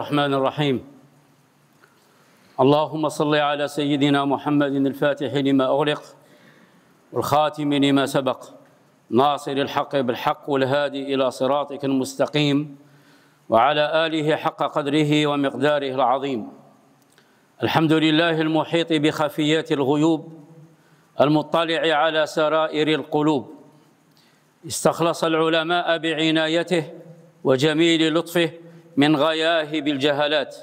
الرحمن الرحيم اللهم صل على سيدنا محمد الفاتح لما أغلق والخاتم لما سبق ناصر الحق بالحق والهادي إلى صراطك المستقيم وعلى آله حق قدره ومقداره العظيم الحمد لله المحيط بخفيات الغيوب المطلع على سرائر القلوب استخلص العلماء بعنايته وجميل لطفه من غياهب الجهلات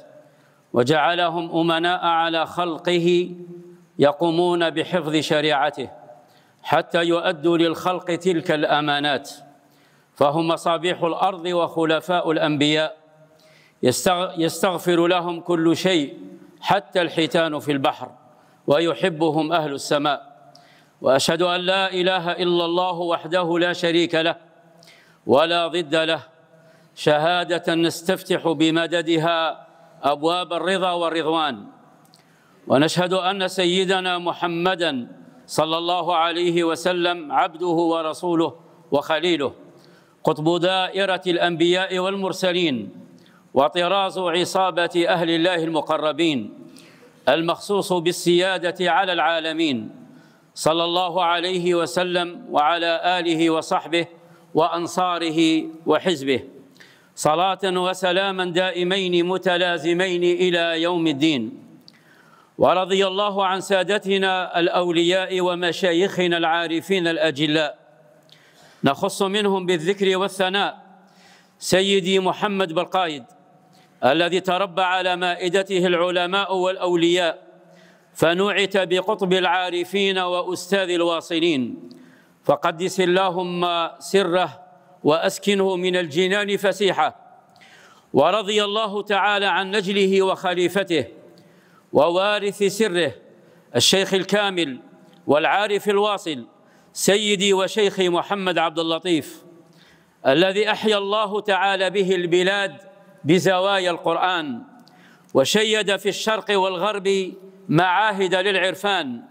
وجعلهم أمناء على خلقه يقومون بحفظ شريعته حتى يؤدوا للخلق تلك الأمانات فهم مصابيح الأرض وخلفاء الأنبياء يستغفر لهم كل شيء حتى الحيتان في البحر ويحبهم أهل السماء وأشهد أن لا إله إلا الله وحده لا شريك له ولا ضد له شهادة نستفتح بمددها أبواب الرضا والرضوان ونشهد أن سيدنا محمدًا صلى الله عليه وسلم عبده ورسوله وخليله قطب دائرة الأنبياء والمرسلين وطراز عصابة أهل الله المقربين المخصوص بالسيادة على العالمين صلى الله عليه وسلم وعلى آله وصحبه وأنصاره وحزبه صلاة وسلاما دائمين متلازمين إلى يوم الدين ورضي الله عن سادتنا الأولياء ومشايخنا العارفين الأجلاء نخص منهم بالذكر والثناء سيدي محمد بالقائد الذي تربى على مائدته العلماء والأولياء فنوعت بقطب العارفين وأستاذ الواصلين فقدس اللهم سره وأسكنه من الجنان فسيحة ورضي الله تعالى عن نجله وخليفته ووارث سره الشيخ الكامل والعارف الواصل سيدي وشيخي محمد عبد اللطيف الذي أحيا الله تعالى به البلاد بزوايا القرآن وشيد في الشرق والغرب معاهد للعرفان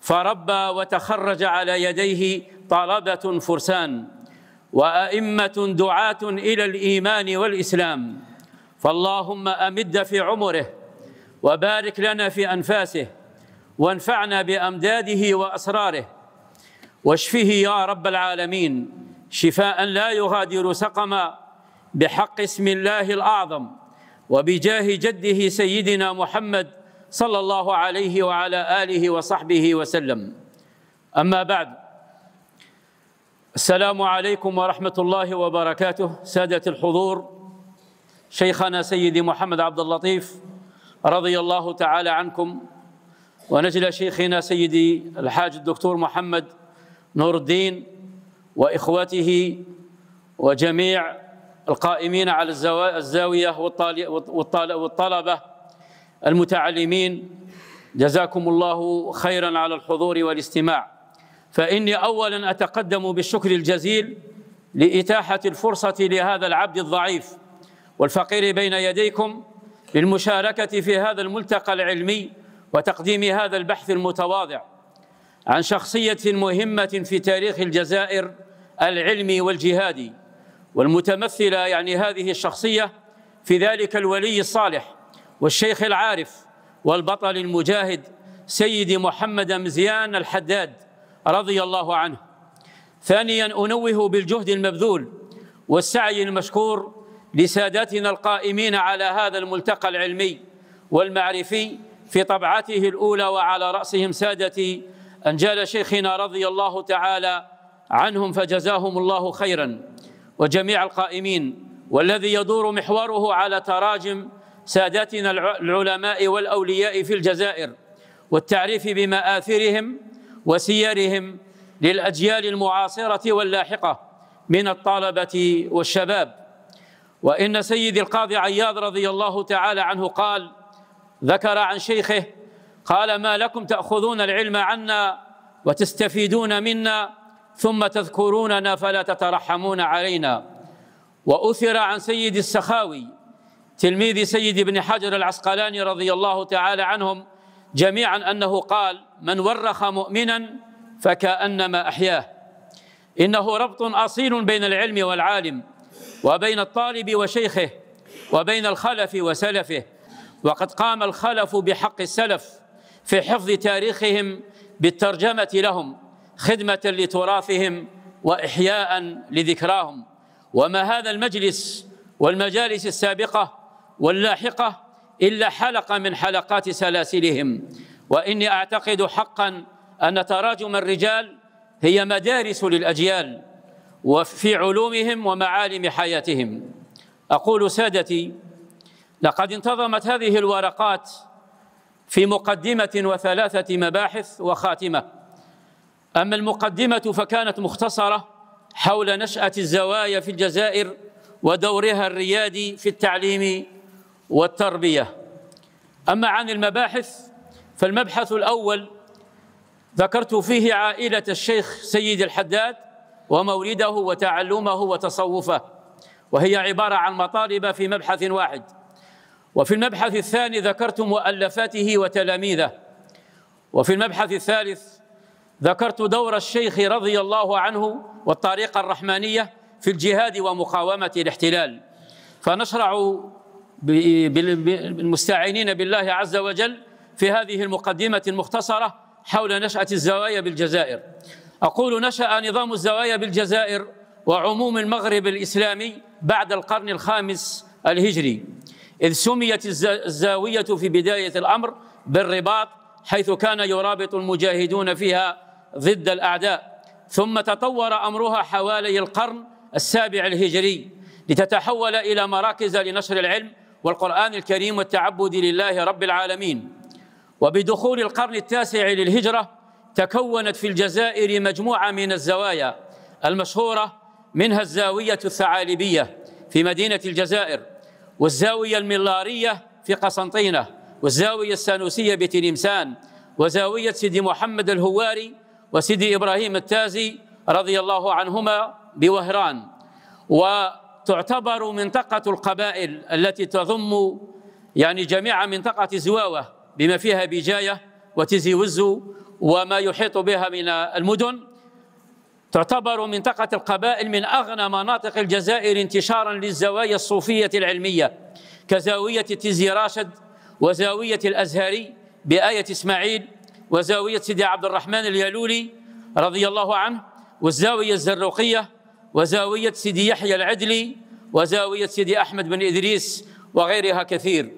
فربى وتخرج على يديه طلبة فرسان وأئمة دعاة إلى الإيمان والإسلام فاللهم أمد في عمره وبارك لنا في أنفاسه وانفعنا بأمداده وأسراره واشفه يا رب العالمين شفاء لا يغادر سقما بحق اسم الله الأعظم وبجاه جده سيدنا محمد صلى الله عليه وعلى آله وصحبه وسلم أما بعد السلام عليكم ورحمة الله وبركاته سادة الحضور شيخنا سيدي محمد عبد اللطيف رضي الله تعالى عنكم ونجل شيخنا سيدي الحاج الدكتور محمد نور الدين وإخوته وجميع القائمين على الزاوية والطلبة المتعلمين جزاكم الله خيرا على الحضور والاستماع فإني أولا أتقدم بالشكر الجزيل لإتاحة الفرصة لهذا العبد الضعيف والفقير بين يديكم للمشاركة في هذا الملتقى العلمي وتقديم هذا البحث المتواضع عن شخصية مهمة في تاريخ الجزائر العلمي والجهادي والمتمثلة يعني هذه الشخصية في ذلك الولي الصالح والشيخ العارف والبطل المجاهد سيدي محمد مزيان الحداد رضي الله عنه ثانيا أنوه بالجهد المبذول والسعي المشكور لسادتنا القائمين على هذا الملتقى العلمي والمعرفي في طبعته الأولى وعلى رأسهم سادتي أنجال شيخنا رضي الله تعالى عنهم فجزاهم الله خيرا وجميع القائمين والذي يدور محوره على تراجم ساداتنا العلماء والأولياء في الجزائر والتعريف بمآثرهم وسيرهم للاجيال المعاصره واللاحقه من الطلبه والشباب وان سيدي القاضي عياض رضي الله تعالى عنه قال ذكر عن شيخه قال ما لكم تاخذون العلم عنا وتستفيدون منا ثم تذكروننا فلا تترحمون علينا واثر عن سيد السخاوي تلميذ سيد ابن حجر العسقلاني رضي الله تعالى عنهم جميعا أنه قال من ورخ مؤمنا فكأنما أحياه إنه ربط أصيل بين العلم والعالم وبين الطالب وشيخه وبين الخلف وسلفه وقد قام الخلف بحق السلف في حفظ تاريخهم بالترجمة لهم خدمة لتراثهم وإحياء لذكراهم وما هذا المجلس والمجالس السابقة واللاحقة إلا حلقة من حلقات سلاسلهم وإني أعتقد حقا أن تراجم الرجال هي مدارس للأجيال وفي علومهم ومعالم حياتهم أقول سادتي لقد انتظمت هذه الورقات في مقدمة وثلاثة مباحث وخاتمة أما المقدمة فكانت مختصرة حول نشأة الزوايا في الجزائر ودورها الريادي في التعليم والتربية أما عن المباحث فالمبحث الأول ذكرت فيه عائلة الشيخ سيد الحداد ومولده وتعلمه وتصوفه وهي عبارة عن مطالب في مبحث واحد وفي المبحث الثاني ذكرت مؤلفاته وتلاميذه وفي المبحث الثالث ذكرت دور الشيخ رضي الله عنه والطريقة الرحمانية في الجهاد ومقاومة الاحتلال فنشرع بالمستعينين بالله عز وجل في هذه المقدمة المختصرة حول نشأة الزوايا بالجزائر أقول نشأ نظام الزوايا بالجزائر وعموم المغرب الإسلامي بعد القرن الخامس الهجري إذ سميت الزاوية في بداية الأمر بالرباط حيث كان يرابط المجاهدون فيها ضد الأعداء ثم تطور أمرها حوالي القرن السابع الهجري لتتحول إلى مراكز لنشر العلم والقرآن الكريم والتعبد لله رب العالمين وبدخول القرن التاسع للهجرة تكونت في الجزائر مجموعة من الزوايا المشهورة منها الزاوية الثعالبية في مدينة الجزائر والزاوية الملارية في قسنطينة والزاوية السانوسية بتلمسان وزاوية سيدي محمد الهواري وسيدي إبراهيم التازي رضي الله عنهما بوهران و تعتبر منطقة القبائل التي تضم يعني جميع منطقة زواوة بما فيها بجاية وتيزي وزو وما يحيط بها من المدن تعتبر منطقة القبائل من أغنى مناطق الجزائر انتشارا للزوايا الصوفية العلمية كزاوية تيزي راشد وزاوية الأزهري بآية إسماعيل وزاوية سيدي عبد الرحمن اليالولي رضي الله عنه والزاوية الزروقية وزاوية سيدي يحيى العدلي وزاوية سيدي أحمد بن إدريس وغيرها كثير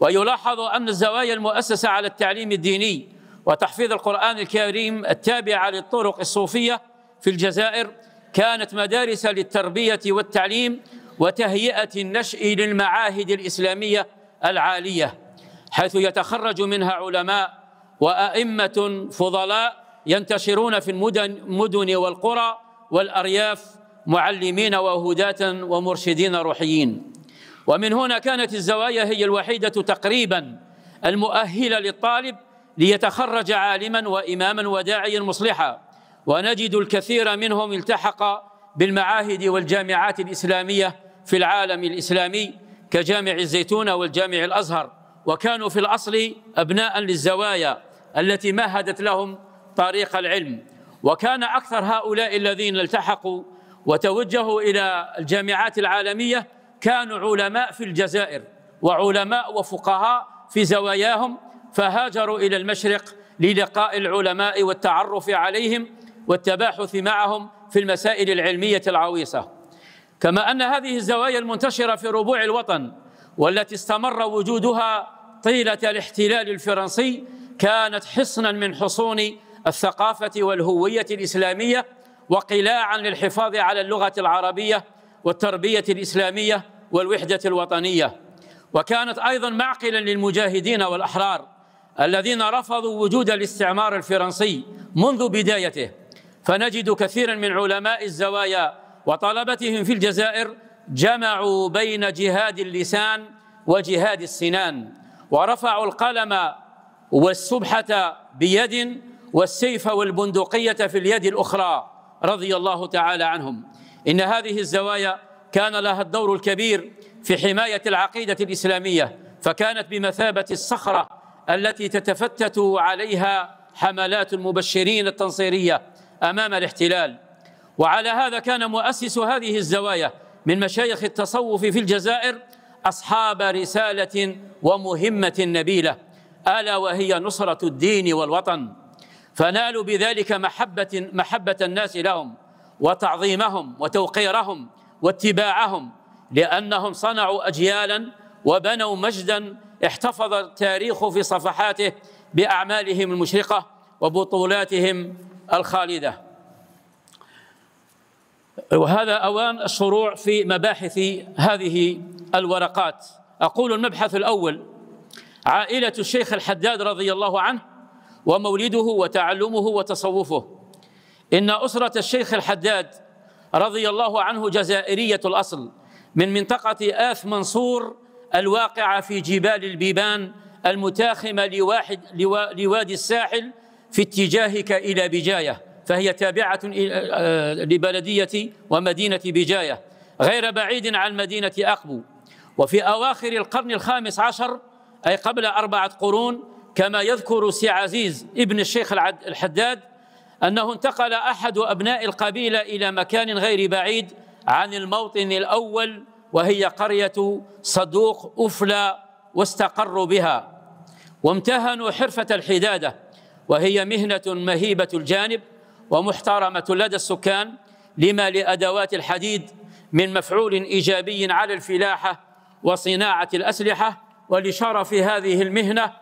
ويلاحظ أن الزوايا المؤسسة على التعليم الديني وتحفيظ القرآن الكريم التابعة للطرق الصوفية في الجزائر كانت مدارس للتربية والتعليم وتهيئة النشء للمعاهد الإسلامية العالية حيث يتخرج منها علماء وأئمة فضلاء ينتشرون في المدن والقرى والأرياف معلمين وهداة ومرشدين روحيين ومن هنا كانت الزوايا هي الوحيدة تقريبا المؤهلة للطالب ليتخرج عالما وإماما وداعيا مصلحا ونجد الكثير منهم التحق بالمعاهد والجامعات الإسلامية في العالم الإسلامي كجامع الزيتون والجامع الأزهر وكانوا في الأصل أبناء للزوايا التي مهدت لهم طريق العلم وكان أكثر هؤلاء الذين التحقوا وتوجهوا إلى الجامعات العالمية كانوا علماء في الجزائر وعلماء وفقهاء في زواياهم فهاجروا إلى المشرق للقاء العلماء والتعرف عليهم والتباحث معهم في المسائل العلمية العويصة كما أن هذه الزوايا المنتشرة في ربوع الوطن والتي استمر وجودها طيلة الاحتلال الفرنسي كانت حصنا من حصون الثقافة والهوية الإسلامية وقلاعا للحفاظ على اللغة العربية والتربية الإسلامية والوحدة الوطنية وكانت أيضا معقلا للمجاهدين والأحرار الذين رفضوا وجود الاستعمار الفرنسي منذ بدايته فنجد كثيرا من علماء الزوايا وطلبتهم في الجزائر جمعوا بين جهاد اللسان وجهاد السنان ورفعوا القلم والسبحة بيد والسيف والبندقية في اليد الأخرى رضي الله تعالى عنهم إن هذه الزوايا كان لها الدور الكبير في حماية العقيدة الإسلامية فكانت بمثابة الصخرة التي تتفتت عليها حملات المبشرين التنصيرية أمام الاحتلال وعلى هذا كان مؤسس هذه الزوايا من مشايخ التصوف في الجزائر أصحاب رسالة ومهمة نبيلة ألا وهي نصرة الدين والوطن فنالوا بذلك محبة محبة الناس لهم وتعظيمهم وتوقيرهم واتباعهم لأنهم صنعوا أجيالا وبنوا مجدا احتفظ التاريخ في صفحاته بأعمالهم المشرقة وبطولاتهم الخالدة وهذا أوان الشروع في مباحث هذه الورقات أقول المبحث الأول عائلة الشيخ الحداد رضي الله عنه ومولده وتعلمه وتصوفه إن أسرة الشيخ الحداد رضي الله عنه جزائرية الأصل من منطقة آف منصور الواقعة في جبال البيبان المتاخمة لواحد لوا لوادي الساحل في اتجاهك إلى بجاية فهي تابعة آه، لبلدية ومدينة بجاية غير بعيد عن مدينة أقبو وفي أواخر القرن الخامس عشر أي قبل أربعة قرون كما يذكر سي عزيز ابن الشيخ الحداد أنه انتقل أحد أبناء القبيلة إلى مكان غير بعيد عن الموطن الأول وهي قرية صدوق أفلى واستقروا بها وامتهنوا حرفة الحدادة وهي مهنة مهيبة الجانب ومحترمة لدى السكان لما لأدوات الحديد من مفعول إيجابي على الفلاحة وصناعة الأسلحة ولشرف هذه المهنة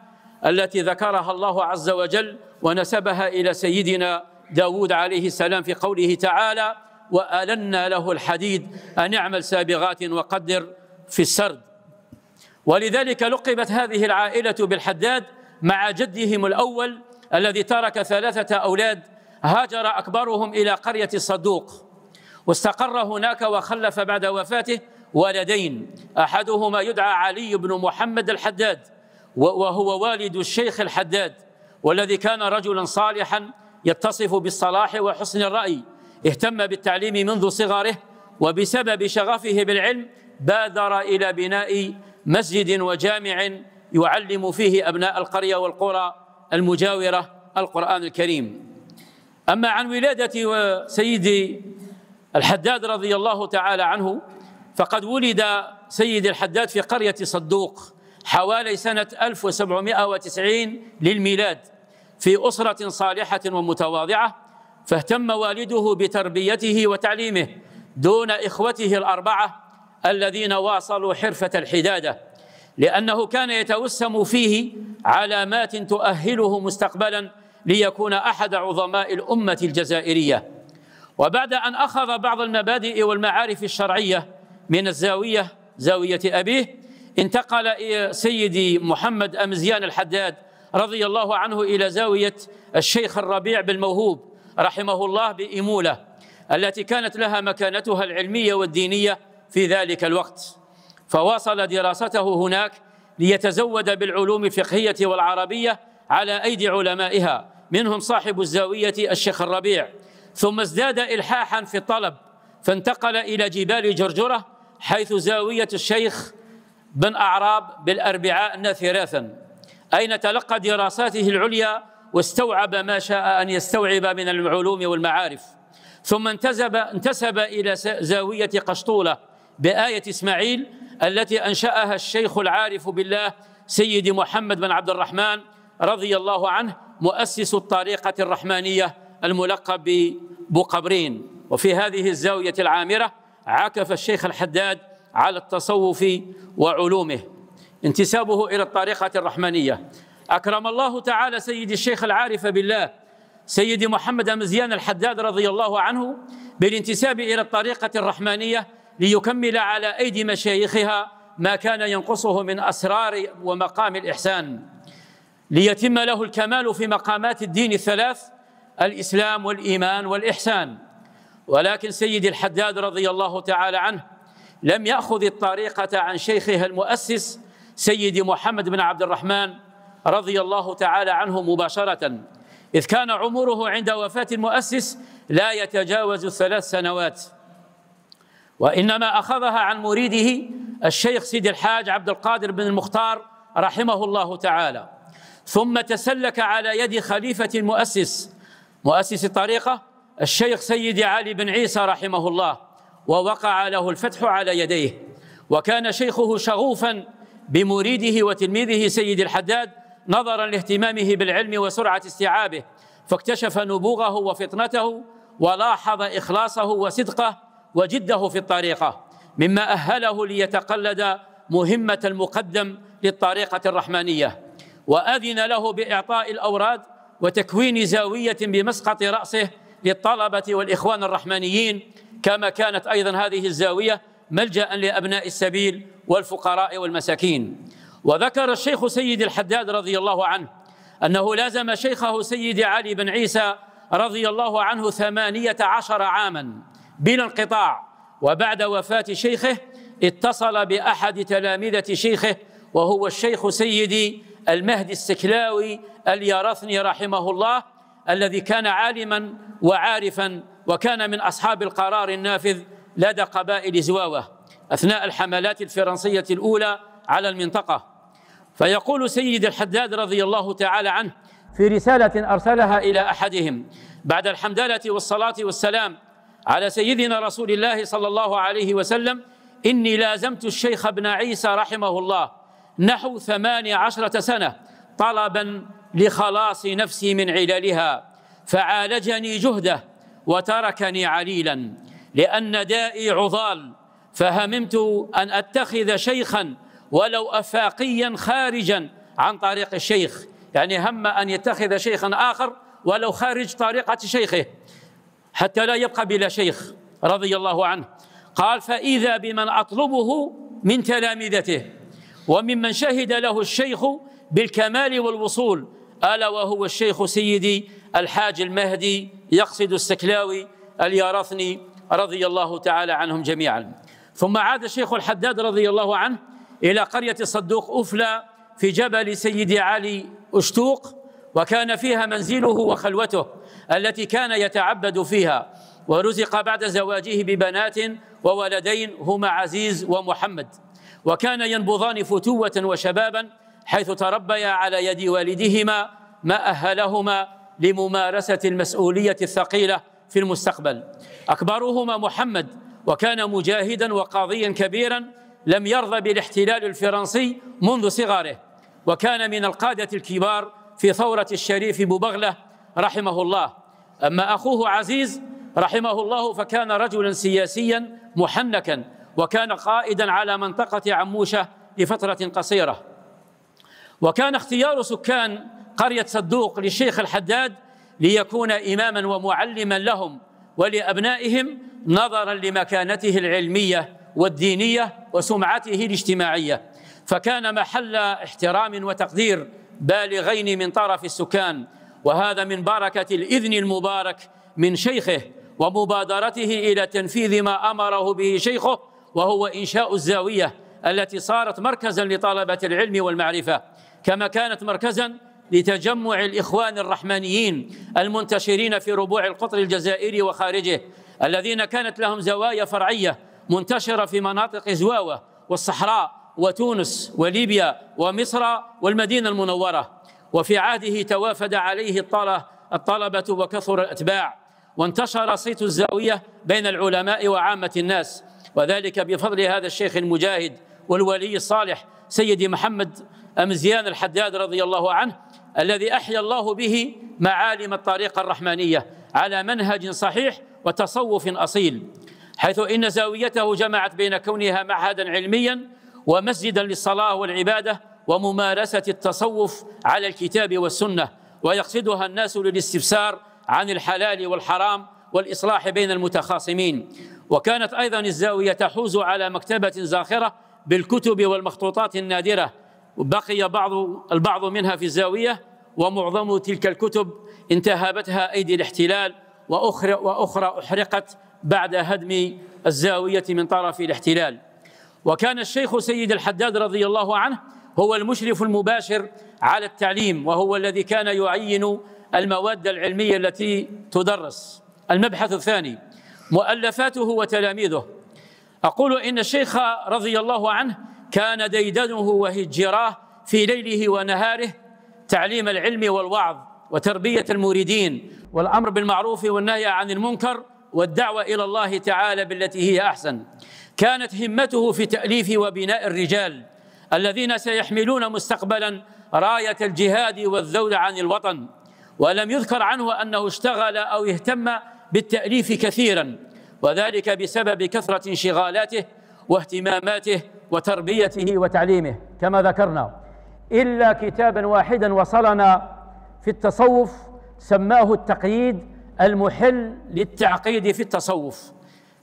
التي ذكرها الله عز وجل ونسبها إلى سيدنا داود عليه السلام في قوله تعالى وألنا له الحديد أن اعمل سابغات وقدر في السرد ولذلك لقبت هذه العائلة بالحداد مع جدهم الأول الذي ترك ثلاثة أولاد هاجر أكبرهم إلى قرية الصدوق واستقر هناك وخلف بعد وفاته ولدين أحدهما يدعى علي بن محمد الحداد وهو والد الشيخ الحداد والذي كان رجلا صالحا يتصف بالصلاح وحسن الرأي اهتم بالتعليم منذ صغره وبسبب شغفه بالعلم بادر إلى بناء مسجد وجامع يعلم فيه أبناء القرية والقرى المجاورة القرآن الكريم أما عن ولادة سيدي الحداد رضي الله تعالى عنه فقد ولد سيد الحداد في قرية صدوق حوالي سنة 1790 للميلاد في أسرة صالحة ومتواضعة فاهتم والده بتربيته وتعليمه دون إخوته الأربعة الذين واصلوا حرفة الحدادة لأنه كان يتوسم فيه علامات تؤهله مستقبلا ليكون أحد عظماء الأمة الجزائرية وبعد أن أخذ بعض المبادئ والمعارف الشرعية من الزاوية زاوية أبيه انتقل سيدي محمد أمزيان الحداد رضي الله عنه إلى زاوية الشيخ الربيع بالموهوب رحمه الله بإمولة التي كانت لها مكانتها العلمية والدينية في ذلك الوقت فواصل دراسته هناك ليتزود بالعلوم الفقهية والعربية على أيدي علمائها منهم صاحب الزاوية الشيخ الربيع ثم ازداد إلحاحا في الطلب فانتقل إلى جبال جرجرة حيث زاوية الشيخ بن أعراب بالأربعاء نثراثا أين تلقى دراساته العليا واستوعب ما شاء أن يستوعب من العلوم والمعارف ثم انتسب, انتسب إلى زاوية قشطولة بآية إسماعيل التي أنشأها الشيخ العارف بالله سيد محمد بن عبد الرحمن رضي الله عنه مؤسس الطريقة الرحمانية الملقب ببقبرين وفي هذه الزاوية العامرة عكف الشيخ الحداد على التصوف وعلومه انتسابه إلى الطريقة الرحمنية أكرم الله تعالى سيد الشيخ العارف بالله سيد محمد مزيان الحداد رضي الله عنه بالانتساب إلى الطريقة الرحمنية ليكمل على أيدي مشايخها ما كان ينقصه من أسرار ومقام الإحسان ليتم له الكمال في مقامات الدين الثلاث الإسلام والإيمان والإحسان ولكن سيدي الحداد رضي الله تعالى عنه لم يأخذ الطريقة عن شيخها المؤسس سيدي محمد بن عبد الرحمن رضي الله تعالى عنه مباشرة إذ كان عمره عند وفاة المؤسس لا يتجاوز الثلاث سنوات وإنما أخذها عن مريده الشيخ سيدي الحاج عبد القادر بن المختار رحمه الله تعالى ثم تسلك على يد خليفة المؤسس مؤسس الطريقة الشيخ سيدي علي بن عيسى رحمه الله ووقع له الفتح على يديه وكان شيخه شغوفا بمريده وتلميذه سيد الحداد نظرا لاهتمامه بالعلم وسرعه استيعابه فاكتشف نبوغه وفطنته ولاحظ اخلاصه وصدقه وجده في الطريقه مما اهله ليتقلد مهمه المقدم للطريقه الرحمانيه واذن له باعطاء الاوراد وتكوين زاويه بمسقط راسه للطلبه والاخوان الرحمانيين كما كانت أيضا هذه الزاوية ملجأ لأبناء السبيل والفقراء والمساكين وذكر الشيخ سيد الحداد رضي الله عنه أنه لازم شيخه سيد علي بن عيسى رضي الله عنه ثمانية عشر عاما بلا انقطاع وبعد وفاة شيخه اتصل بأحد تلامذة شيخه وهو الشيخ سيدي المهدي السكلاوي اليارثني رحمه الله الذي كان عالما وعارفا وكان من أصحاب القرار النافذ لدى قبائل زواوة أثناء الحملات الفرنسية الأولى على المنطقة فيقول سيد الحداد رضي الله تعالى عنه في رسالة أرسلها إلى أحدهم بعد الحمدلة والصلاة والسلام على سيدنا رسول الله صلى الله عليه وسلم إني لازمت الشيخ ابن عيسى رحمه الله نحو ثمان عشرة سنة طلبا لخلاص نفسي من عللها فعالجني جهده وتركني عليلا لأن دائي عضال فهممت أن أتخذ شيخا ولو أفاقيا خارجا عن طريق الشيخ يعني هم أن يتخذ شيخا آخر ولو خارج طريقة شيخه حتى لا يبقى بلا شيخ رضي الله عنه قال فإذا بمن أطلبه من تلامذته وممن شهد له الشيخ بالكمال والوصول ألا وهو الشيخ سيدي الحاج المهدي يقصد السكلاوي اليارثني رضي الله تعالى عنهم جميعا ثم عاد الشيخ الحداد رضي الله عنه إلى قرية الصدوق أفلى في جبل سيدي علي أشتوق وكان فيها منزله وخلوته التي كان يتعبد فيها ورزق بعد زواجه ببنات وولدين هما عزيز ومحمد وكان ينبضان فتوة وشبابا حيث تربيا على يد والدهما ما أهلهما لممارسة المسؤولية الثقيلة في المستقبل أكبرهما محمد وكان مجاهدا وقاضيا كبيرا لم يرضى بالاحتلال الفرنسي منذ صغره وكان من القادة الكبار في ثورة الشريف ببغلة رحمه الله أما أخوه عزيز رحمه الله فكان رجلا سياسيا محنكا وكان قائدا على منطقة عموشة لفترة قصيرة وكان اختيار سكان قرية صدوق للشيخ الحداد ليكون إماما ومعلما لهم ولأبنائهم نظرا لمكانته العلمية والدينية وسمعته الاجتماعية فكان محل احترام وتقدير بالغين من طرف السكان وهذا من بركة الإذن المبارك من شيخه ومبادرته إلى تنفيذ ما أمره به شيخه وهو إنشاء الزاوية التي صارت مركزا لطلبة العلم والمعرفة كما كانت مركزا لتجمع الإخوان الرحمانيين المنتشرين في ربوع القطر الجزائري وخارجه الذين كانت لهم زوايا فرعية منتشرة في مناطق زواوة والصحراء وتونس وليبيا ومصر والمدينة المنورة وفي عهده توافد عليه الطلبة وكثر الأتباع وانتشر صيت الزاوية بين العلماء وعامة الناس وذلك بفضل هذا الشيخ المجاهد والولي الصالح سيدي محمد أم زيان الحداد رضي الله عنه الذي أحيا الله به معالم الطريقة الرحمانية على منهج صحيح وتصوف أصيل حيث إن زاويته جمعت بين كونها معهدا علميا ومسجدا للصلاة والعبادة وممارسة التصوف على الكتاب والسنة ويقصدها الناس للاستفسار عن الحلال والحرام والإصلاح بين المتخاصمين وكانت أيضا الزاوية تحوز على مكتبة زاخرة بالكتب والمخطوطات النادرة بقي بعض البعض منها في الزاوية ومعظم تلك الكتب انتهبتها أيدي الاحتلال وأخرى, وأخرى أحرقت بعد هدم الزاوية من طرف الاحتلال وكان الشيخ سيد الحداد رضي الله عنه هو المشرف المباشر على التعليم وهو الذي كان يعين المواد العلمية التي تدرس المبحث الثاني مؤلفاته وتلاميذه أقول إن الشيخ رضي الله عنه كان ديدنه وهجراه في ليله ونهاره تعليم العلم والوعظ وتربيه المريدين والامر بالمعروف والنهي عن المنكر والدعوه الى الله تعالى بالتي هي احسن كانت همته في تاليف وبناء الرجال الذين سيحملون مستقبلا رايه الجهاد والذود عن الوطن ولم يذكر عنه انه اشتغل او اهتم بالتاليف كثيرا وذلك بسبب كثره انشغالاته واهتماماته وتربيته وتعليمه كما ذكرنا إلا كتابا واحدا وصلنا في التصوف سماه التقييد المحل للتعقيد في التصوف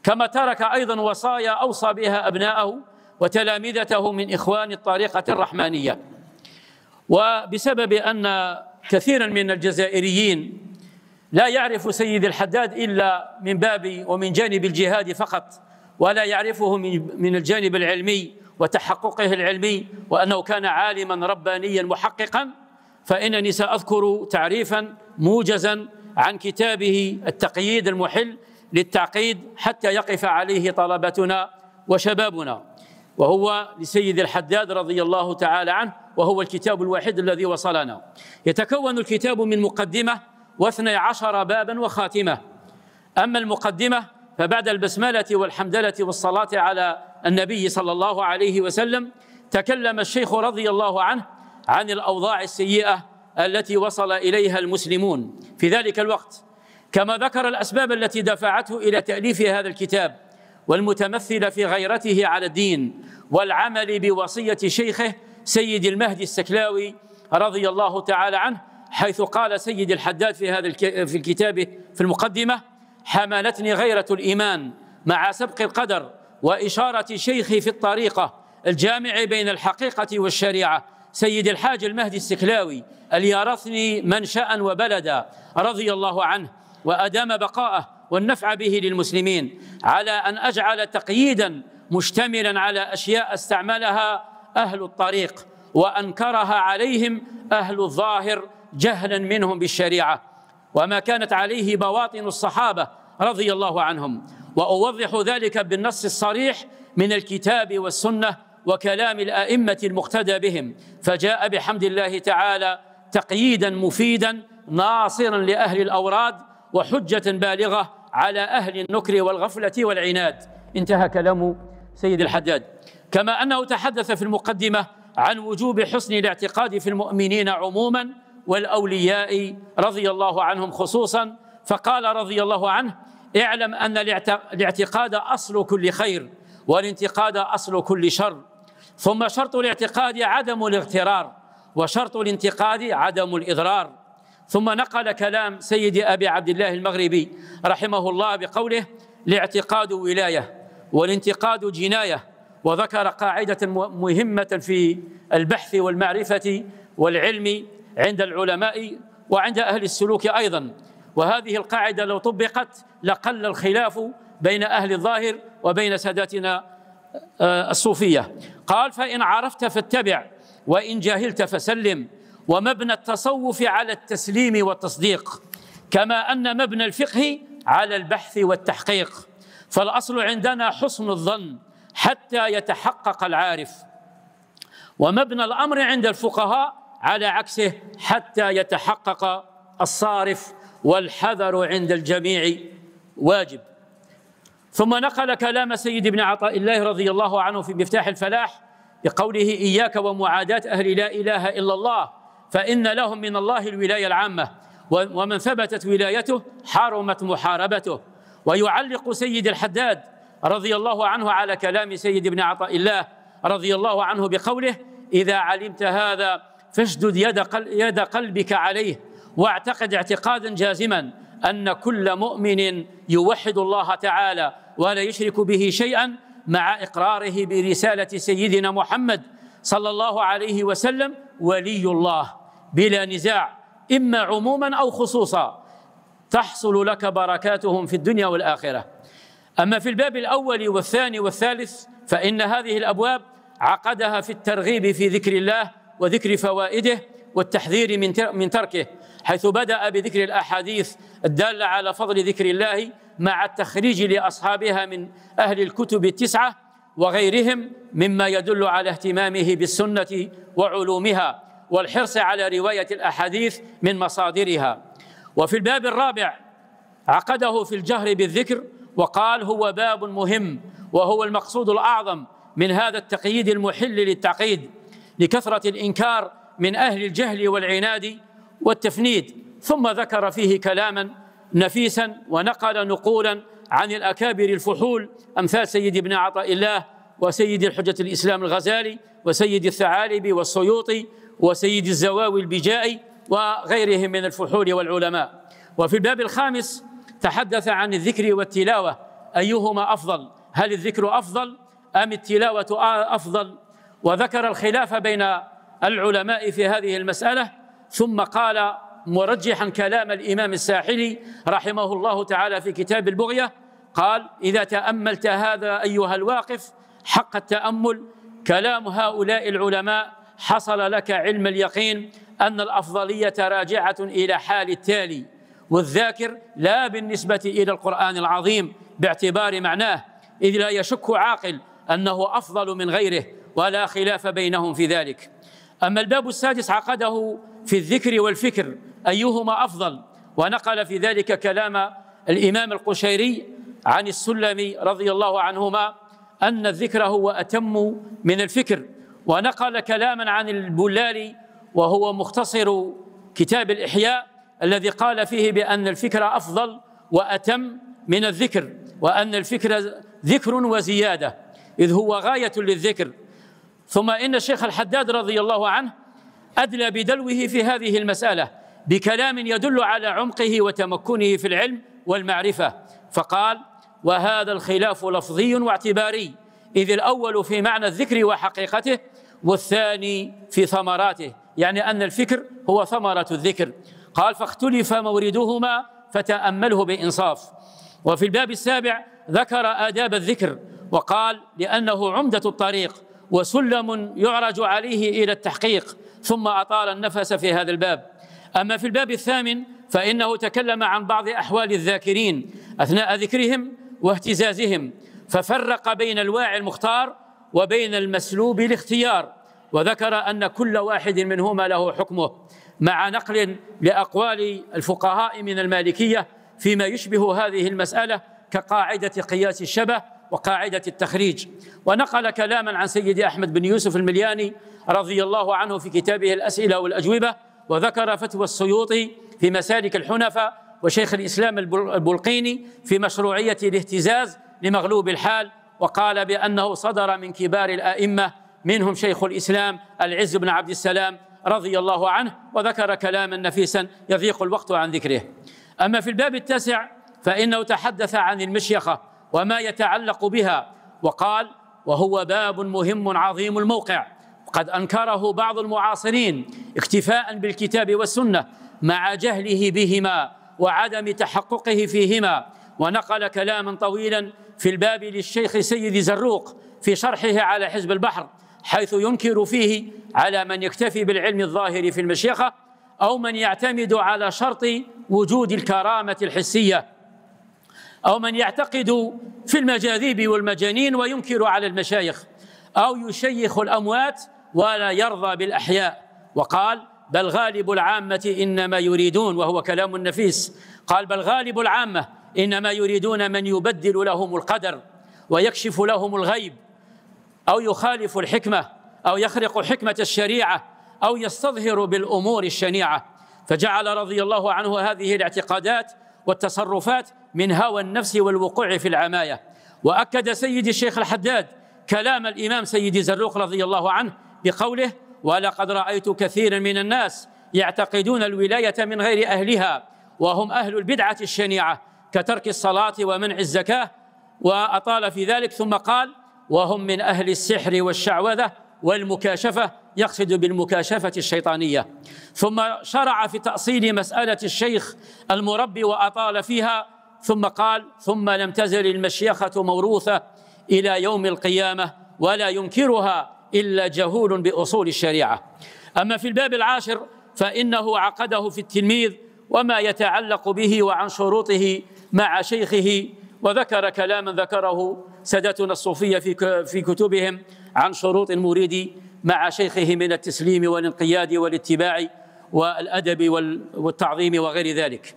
كما ترك أيضا وصايا أوصى بها أبناءه وتلامذته من إخوان الطريقة الرحمانية وبسبب أن كثيرا من الجزائريين لا يعرف سيد الحداد إلا من باب ومن جانب الجهاد فقط ولا يعرفه من الجانب العلمي وتحققه العلمي وانه كان عالما ربانيا محققا فانني ساذكر تعريفا موجزا عن كتابه التقييد المحل للتعقيد حتى يقف عليه طلبتنا وشبابنا وهو لسيد الحداد رضي الله تعالى عنه وهو الكتاب الوحيد الذي وصلنا يتكون الكتاب من مقدمة واثني عشر بابا وخاتمة أما المقدمة فبعد البسملة والحمدلة والصلاة على النبي صلى الله عليه وسلم تكلم الشيخ رضي الله عنه عن الأوضاع السيئة التي وصل إليها المسلمون في ذلك الوقت كما ذكر الأسباب التي دفعته إلى تأليف هذا الكتاب والمتمثل في غيرته على الدين والعمل بوصية شيخه سيد المهدي السكلاوي رضي الله تعالى عنه حيث قال سيد الحداد في هذا في الكتاب في المقدمه حملتني غيرة الإيمان مع سبق القدر وإشارة شيخي في الطريقة الجامع بين الحقيقة والشريعة سيد الحاج المهدي السكلاوي اليارثني منشأ وبلدا رضي الله عنه وأدام بقاءه والنفع به للمسلمين على أن أجعل تقييدا مشتملا على أشياء استعملها أهل الطريق وأنكرها عليهم أهل الظاهر جهلا منهم بالشريعة وما كانت عليه بواطن الصحابه رضي الله عنهم واوضح ذلك بالنص الصريح من الكتاب والسنه وكلام الائمه المقتدى بهم فجاء بحمد الله تعالى تقييدا مفيدا ناصرا لاهل الاوراد وحجه بالغه على اهل النكر والغفله والعناد انتهى كلام سيد الحداد كما انه تحدث في المقدمه عن وجوب حسن الاعتقاد في المؤمنين عموما والأولياء رضي الله عنهم خصوصا فقال رضي الله عنه اعلم أن الاعتقاد أصل كل خير والانتقاد أصل كل شر ثم شرط الاعتقاد عدم الاغترار وشرط الانتقاد عدم الإضرار ثم نقل كلام سيدي أبي عبد الله المغربي رحمه الله بقوله الاعتقاد ولاية والانتقاد جناية وذكر قاعدة مهمة في البحث والمعرفة والعلم عند العلماء وعند أهل السلوك أيضا وهذه القاعدة لو طبقت لقل الخلاف بين أهل الظاهر وبين ساداتنا آه، الصوفية قال فإن عرفت فاتبع وإن جاهلت فسلم ومبنى التصوف على التسليم والتصديق كما أن مبنى الفقه على البحث والتحقيق فالأصل عندنا حسن الظن حتى يتحقق العارف ومبنى الأمر عند الفقهاء على عكسه حتى يتحقق الصارف والحذر عند الجميع واجب ثم نقل كلام سيد ابن عطاء الله رضي الله عنه في مفتاح الفلاح بقوله إياك ومعاداة أهل لا إله إلا الله فإن لهم من الله الولاية العامة ومن ثبتت ولايته حرمت محاربته ويعلق سيد الحداد رضي الله عنه على كلام سيد ابن عطاء الله رضي الله عنه بقوله إذا علمت هذا فاشدد يد, يد قلبك عليه واعتقد اعتقادا جازما أن كل مؤمن يوحد الله تعالى ولا يشرك به شيئا مع إقراره برسالة سيدنا محمد صلى الله عليه وسلم ولي الله بلا نزاع إما عموما أو خصوصا تحصل لك بركاتهم في الدنيا والآخرة أما في الباب الأول والثاني والثالث فإن هذه الأبواب عقدها في الترغيب في ذكر الله وذكر فوائده والتحذير من من تركه حيث بدأ بذكر الأحاديث الدالة على فضل ذكر الله مع التخريج لأصحابها من أهل الكتب التسعة وغيرهم مما يدل على اهتمامه بالسنة وعلومها والحرص على رواية الأحاديث من مصادرها وفي الباب الرابع عقده في الجهر بالذكر وقال هو باب مهم وهو المقصود الأعظم من هذا التقييد المحل للتعقيد لكثرة الإنكار من أهل الجهل والعناد والتفنيد ثم ذكر فيه كلاما نفيسا ونقل نقولا عن الأكابر الفحول أمثال سيد ابن عطاء الله وسيد الحجة الإسلام الغزالي وسيد الثعالبي والسيوطي وسيد الزواوي البجائي وغيرهم من الفحول والعلماء وفي الباب الخامس تحدث عن الذكر والتلاوة أيهما أفضل هل الذكر أفضل أم التلاوة أفضل وذكر الخلاف بين العلماء في هذه المسألة ثم قال مرجحا كلام الإمام الساحلي رحمه الله تعالى في كتاب البغية قال إذا تأملت هذا أيها الواقف حق التأمل كلام هؤلاء العلماء حصل لك علم اليقين أن الأفضلية راجعة إلى حال التالي والذاكر لا بالنسبة إلى القرآن العظيم باعتبار معناه إذ لا يشك عاقل أنه أفضل من غيره ولا خلاف بينهم في ذلك أما الباب السادس عقده في الذكر والفكر أيهما أفضل ونقل في ذلك كلام الإمام القشيري عن السلم رضي الله عنهما أن الذكر هو أتم من الفكر ونقل كلاما عن البلالي وهو مختصر كتاب الإحياء الذي قال فيه بأن الفكر أفضل وأتم من الذكر وأن الفكر ذكر وزيادة إذ هو غاية للذكر ثم إن الشيخ الحداد رضي الله عنه أدلى بدلوه في هذه المسألة بكلام يدل على عمقه وتمكنه في العلم والمعرفة فقال وهذا الخلاف لفظي واعتباري إذ الأول في معنى الذكر وحقيقته والثاني في ثمراته يعني أن الفكر هو ثمرة الذكر قال فاختلف موردهما فتأمله بإنصاف وفي الباب السابع ذكر آداب الذكر وقال لأنه عمدة الطريق وسلم يعرج عليه الى التحقيق ثم اطال النفس في هذا الباب اما في الباب الثامن فانه تكلم عن بعض احوال الذاكرين اثناء ذكرهم واهتزازهم ففرق بين الواعي المختار وبين المسلوب الاختيار وذكر ان كل واحد منهما له حكمه مع نقل لاقوال الفقهاء من المالكيه فيما يشبه هذه المساله كقاعده قياس الشبه وقاعدة التخريج ونقل كلاما عن سيد أحمد بن يوسف الملياني رضي الله عنه في كتابه الأسئلة والأجوبة وذكر فتوى السيوطي في مسالك الحنفاء وشيخ الإسلام البلقيني في مشروعية الاهتزاز لمغلوب الحال وقال بأنه صدر من كبار الأئمة منهم شيخ الإسلام العز بن عبد السلام رضي الله عنه وذكر كلاما نفيسا يضيق الوقت عن ذكره أما في الباب التاسع فإنه تحدث عن المشيخة وما يتعلق بها وقال وهو باب مهم عظيم الموقع قد انكره بعض المعاصرين اكتفاء بالكتاب والسنه مع جهله بهما وعدم تحققه فيهما ونقل كلاما طويلا في الباب للشيخ سيد زروق في شرحه على حزب البحر حيث ينكر فيه على من يكتفي بالعلم الظاهر في المشيخه او من يعتمد على شرط وجود الكرامه الحسيه أو من يعتقد في المجاذيب والمجانين وينكر على المشايخ أو يشيخ الأموات ولا يرضى بالأحياء وقال بل غالب العامة إنما يريدون وهو كلام النفيس قال بل غالب العامة إنما يريدون من يبدل لهم القدر ويكشف لهم الغيب أو يخالف الحكمة أو يخرق حكمة الشريعة أو يستظهر بالأمور الشنيعة فجعل رضي الله عنه هذه الاعتقادات والتصرفات من هوى النفس والوقوع في العماية وأكد سيد الشيخ الحداد كلام الإمام سيد زروق رضي الله عنه بقوله ولقد رأيت كثيرا من الناس يعتقدون الولاية من غير أهلها وهم أهل البدعة الشنيعة كترك الصلاة ومنع الزكاة وأطال في ذلك ثم قال وهم من أهل السحر والشعوذة والمكاشفة يقصد بالمكاشفة الشيطانية ثم شرع في تأصيل مسألة الشيخ المربي وأطال فيها ثم قال ثم لم تزل المشيخة موروثة إلى يوم القيامة ولا ينكرها إلا جهول بأصول الشريعة أما في الباب العاشر فإنه عقده في التلميذ وما يتعلق به وعن شروطه مع شيخه وذكر كلاما ذكره سادتنا الصوفية في في كتبهم عن شروط المريد مع شيخه من التسليم والانقياد والاتباع والأدب والتعظيم وغير ذلك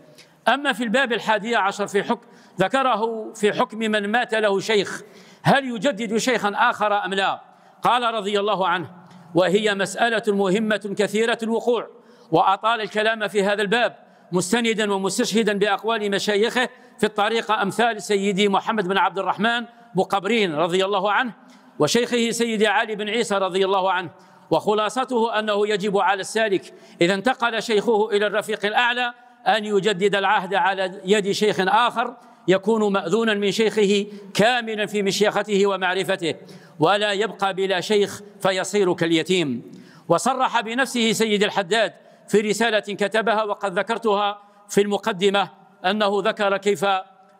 أما في الباب الحادي عشر في حكم ذكره في حكم من مات له شيخ هل يجدد شيخا آخر أم لا قال رضي الله عنه وهي مسألة مهمة كثيرة الوقوع وأطال الكلام في هذا الباب مستندا ومستشهدا بأقوال مشايخه في الطريقة أمثال سيدي محمد بن عبد الرحمن بقبرين رضي الله عنه وشيخه سيدي علي بن عيسى رضي الله عنه وخلاصته أنه يجب على السالك إذا انتقل شيخه إلى الرفيق الأعلى أن يجدد العهد على يد شيخ آخر يكون مأذونا من شيخه كاملا في مشيخته ومعرفته ولا يبقى بلا شيخ فيصير كاليتيم وصرح بنفسه سيد الحداد في رسالة كتبها وقد ذكرتها في المقدمة أنه ذكر كيف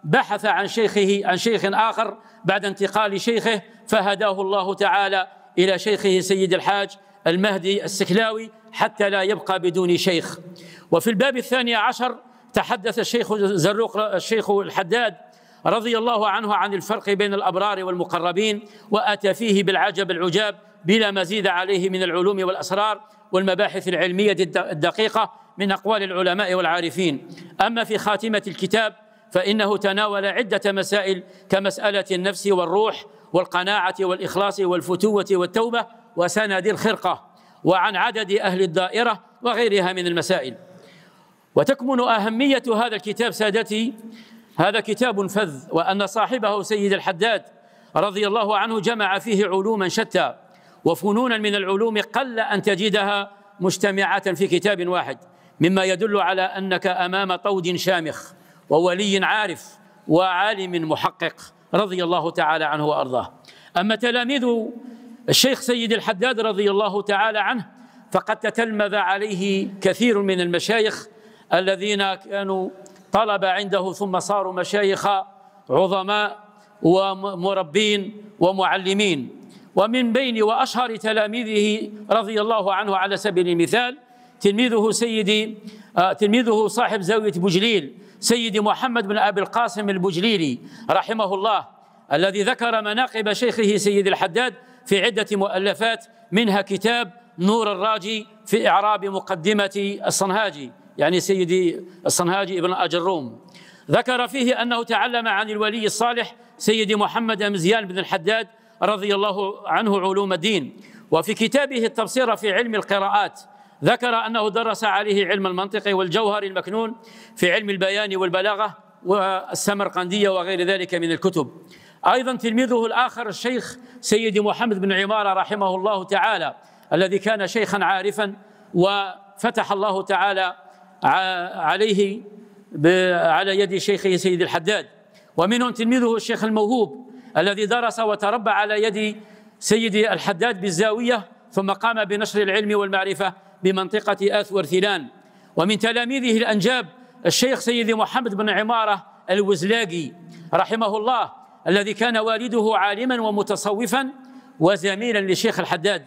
بحث عن شيخه عن شيخ آخر بعد انتقال شيخه فهداه الله تعالى إلى شيخه سيد الحاج المهدي السكلاوي حتى لا يبقى بدون شيخ وفي الباب الثاني عشر تحدث الشيخ زروق الشيخ الحداد رضي الله عنه عن الفرق بين الأبرار والمقربين وأتى فيه بالعجب العجاب بلا مزيد عليه من العلوم والأسرار والمباحث العلمية الدقيقة من أقوال العلماء والعارفين أما في خاتمة الكتاب فإنه تناول عدة مسائل كمسألة النفس والروح والقناعة والإخلاص والفتوة والتوبة وسند الخرقة وعن عدد أهل الدائرة وغيرها من المسائل وتكمن أهمية هذا الكتاب سادتي هذا كتاب فذ وأن صاحبه سيد الحداد رضي الله عنه جمع فيه علوما شتى وفنونا من العلوم قل أن تجدها مجتمعة في كتاب واحد مما يدل على أنك أمام طود شامخ وولي عارف وعالم محقق رضي الله تعالى عنه وأرضاه أما تلاميذ الشيخ سيد الحداد رضي الله تعالى عنه فقد تتلمذ عليه كثير من المشايخ الذين كانوا طلبة عنده ثم صاروا مشايخ عظماء ومربين ومعلمين ومن بين وأشهر تلاميذه رضي الله عنه على سبيل المثال تلميذه سيدي آه، تلميذه صاحب زاوية بجليل سيدي محمد بن أبي القاسم البجليلي رحمه الله الذي ذكر مناقب شيخه سيد الحداد في عدة مؤلفات منها كتاب نور الراجي في إعراب مقدمة الصنهاجي يعني سيدي الصنهاجي ابن أجروم ذكر فيه أنه تعلم عن الولي الصالح سيدي محمد أمزيان بن الحداد رضي الله عنه علوم الدين وفي كتابه التبصير في علم القراءات ذكر أنه درس عليه علم المنطق والجوهر المكنون في علم البيان والبلاغة والسمرقندية وغير ذلك من الكتب أيضا تلميذه الآخر الشيخ سيدي محمد بن عمارة رحمه الله تعالى الذي كان شيخا عارفا وفتح الله تعالى عليه على يد شيخه سيد الحداد ومنهم تلميذه الشيخ الموهوب الذي درس وتربى على يد سيدي الحداد بالزاوية ثم قام بنشر العلم والمعرفة بمنطقة آث ورثلان ومن تلاميذه الأنجاب الشيخ سيدي محمد بن عمارة الوزلاقي رحمه الله الذي كان والده عالما ومتصوفا وزميلا لشيخ الحداد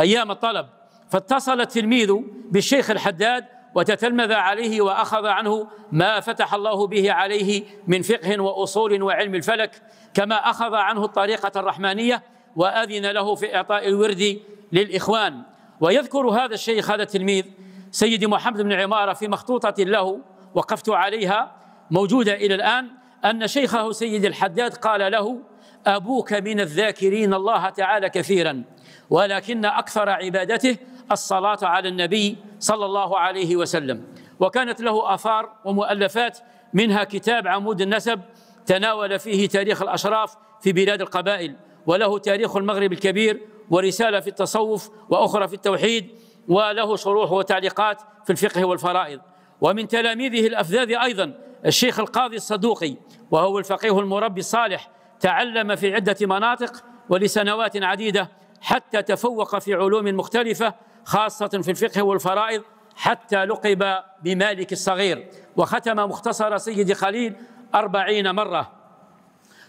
أيام الطلب فاتصل التلميذ بالشيخ الحداد وتتلمذ عليه وأخذ عنه ما فتح الله به عليه من فقه وأصول وعلم الفلك كما أخذ عنه الطريقة الرحمانية وأذن له في إعطاء الورد للإخوان ويذكر هذا الشيخ هذا التلميذ سيدي محمد بن عمارة في مخطوطة له وقفت عليها موجودة إلى الآن أن شيخه سيد الحداد قال له أبوك من الذاكرين الله تعالى كثيرا ولكن أكثر عبادته الصلاة على النبي صلى الله عليه وسلم وكانت له آثار ومؤلفات منها كتاب عمود النسب تناول فيه تاريخ الأشراف في بلاد القبائل وله تاريخ المغرب الكبير ورسالة في التصوف وأخرى في التوحيد وله شروح وتعليقات في الفقه والفرائض ومن تلاميذه الأفذاذ أيضا الشيخ القاضي الصدوقي وهو الفقيه المربي الصالح تعلم في عدة مناطق ولسنوات عديدة حتى تفوق في علوم مختلفة خاصة في الفقه والفرائض حتى لقب بمالك الصغير وختم مختصر سيد خليل أربعين مرة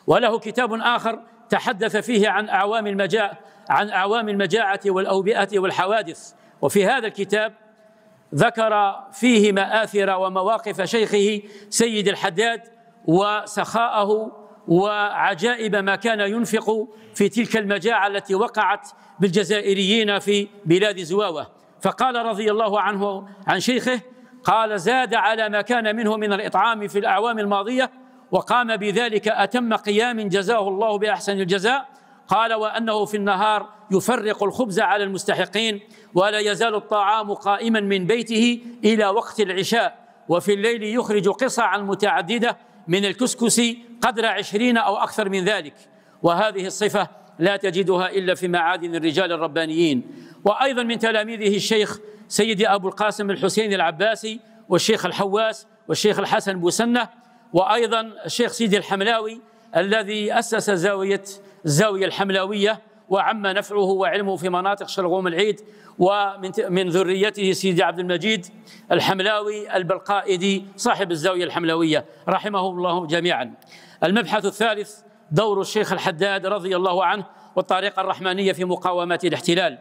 وله كتاب آخر تحدث فيه عن أعوام المجاعة عن أعوام المجاعة والأوبئة والحوادث وفي هذا الكتاب ذكر فيه مآثر ومواقف شيخه سيد الحداد وسخاءه وعجائب ما كان ينفق في تلك المجاعة التي وقعت بالجزائريين في بلاد زواوة فقال رضي الله عنه عن شيخه قال زاد على ما كان منه من الإطعام في الأعوام الماضية وقام بذلك أتم قيام جزاه الله بأحسن الجزاء قال وأنه في النهار يفرق الخبز على المستحقين ولا يزال الطعام قائما من بيته الى وقت العشاء وفي الليل يخرج قصعا متعدده من الكسكس قدر عشرين او اكثر من ذلك وهذه الصفه لا تجدها الا في معادن الرجال الربانيين وايضا من تلاميذه الشيخ سيدي ابو القاسم الحسين العباسي والشيخ الحواس والشيخ الحسن بوسنه وايضا الشيخ سيدي الحملاوي الذي اسس زاويه الزاويه الحملاويه وعم نفعه وعلمه في مناطق شلغوم العيد ومن من ذريته سيدي عبد المجيد الحملاوي البلقائدي صاحب الزاوية الحملاوية رحمه الله جميعا المبحث الثالث دور الشيخ الحداد رضي الله عنه والطريقة الرحمانية في مقاومة الاحتلال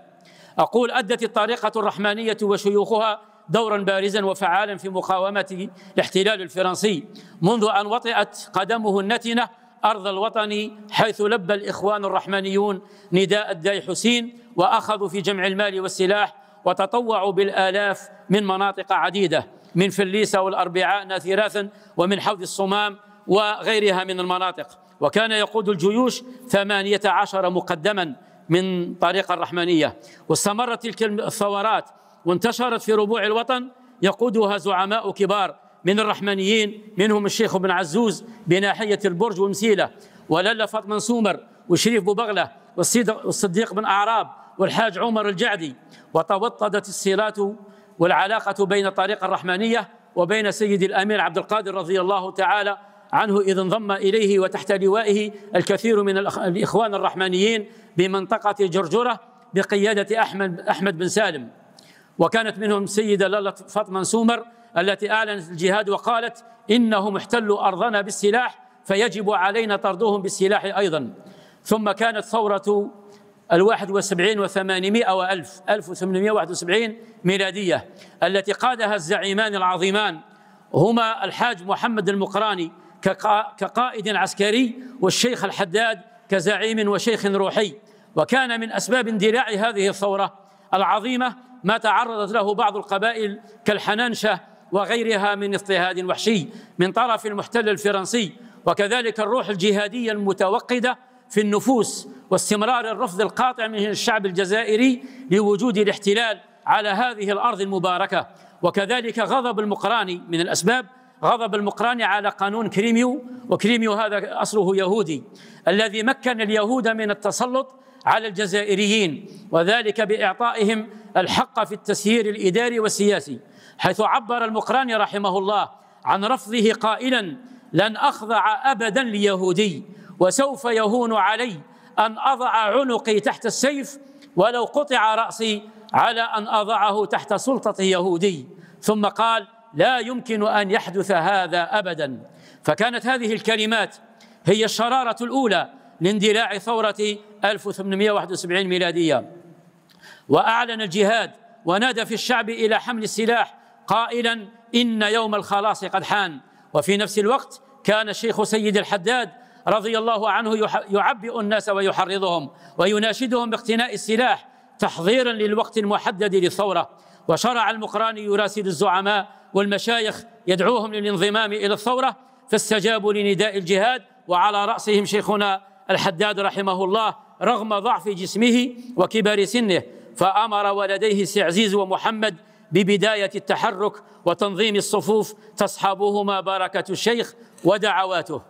أقول أدت الطريقة الرحمانية وشيوخها دورا بارزا وفعالا في مقاومة الاحتلال الفرنسي منذ أن وطئت قدمه النتنة أرض الوطن حيث لبى الإخوان الرحمنيون نداء الداي حسين وأخذوا في جمع المال والسلاح وتطوعوا بالآلاف من مناطق عديدة من فليسة والأربعاء ناثراثا ومن حوض الصمام وغيرها من المناطق وكان يقود الجيوش ثمانية عشر مقدما من طريق الرحمنية واستمرت تلك الثورات وانتشرت في ربوع الوطن يقودها زعماء كبار من الرحمانيين منهم الشيخ بن عزوز بناحية البرج ومسيلة فاطمة سومر وشريف بغلة والصديق بن أعراب والحاج عمر الجعدي وتوطدت الصلات والعلاقة بين الطريقة الرحمانية وبين سيد الأمير عبد القادر رضي الله تعالى عنه إذ انضم إليه وتحت لوائه الكثير من الإخوان الرحمانيين بمنطقة جرجرة بقيادة أحمد, أحمد بن سالم وكانت منهم سيدة لالة فاطمة سومر التي أعلنت الجهاد وقالت إنهم احتلوا أرضنا بالسلاح فيجب علينا طردهم بالسلاح أيضا ثم كانت ثورة الواحد وسبعين وثمانمائة وألف ألف وثمانمائة واحد وسبعين ميلادية التي قادها الزعيمان العظيمان هما الحاج محمد المقراني كقائد عسكري والشيخ الحداد كزعيم وشيخ روحي وكان من أسباب اندلاع هذه الثورة العظيمة ما تعرضت له بعض القبائل كالحنانشة وغيرها من اضطهاد وحشي من طرف المحتل الفرنسي وكذلك الروح الجهادية المتوقدة في النفوس واستمرار الرفض القاطع من الشعب الجزائري لوجود الاحتلال على هذه الأرض المباركة وكذلك غضب المقراني من الأسباب غضب المقراني على قانون كريميو وكريميو هذا أصله يهودي الذي مكن اليهود من التسلط على الجزائريين وذلك بإعطائهم الحق في التسيير الإداري والسياسي حيث عبر المقراني رحمه الله عن رفضه قائلا لن أخضع أبدا ليهودي وسوف يهون علي أن أضع عنقي تحت السيف ولو قطع رأسي على أن أضعه تحت سلطة يهودي ثم قال لا يمكن أن يحدث هذا أبدا فكانت هذه الكلمات هي الشرارة الأولى لاندلاع ثورة 1871 ميلادية وأعلن الجهاد ونادى في الشعب إلى حمل السلاح قائلا إن يوم الخلاص قد حان وفي نفس الوقت كان الشيخ سيد الحداد رضي الله عنه يعبئ الناس ويحرضهم ويناشدهم باقتناء السلاح تحضيرا للوقت المحدد للثورة وشرع المقراني يراسل الزعماء والمشايخ يدعوهم للانضمام إلى الثورة فاستجابوا لنداء الجهاد وعلى رأسهم شيخنا الحداد رحمه الله رغم ضعف جسمه وكبر سنه فأمر ولديه سعزيز ومحمد ببداية التحرك وتنظيم الصفوف تصحبهما بركة الشيخ ودعواته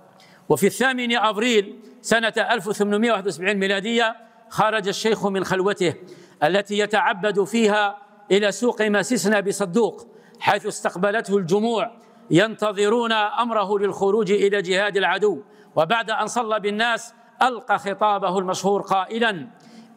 وفي الثامن أبريل سنة 1871 ميلادية خرج الشيخ من خلوته التي يتعبد فيها إلى سوق ماسسنا بصدوق حيث استقبلته الجموع ينتظرون أمره للخروج إلى جهاد العدو وبعد أن صلى بالناس ألقى خطابه المشهور قائلا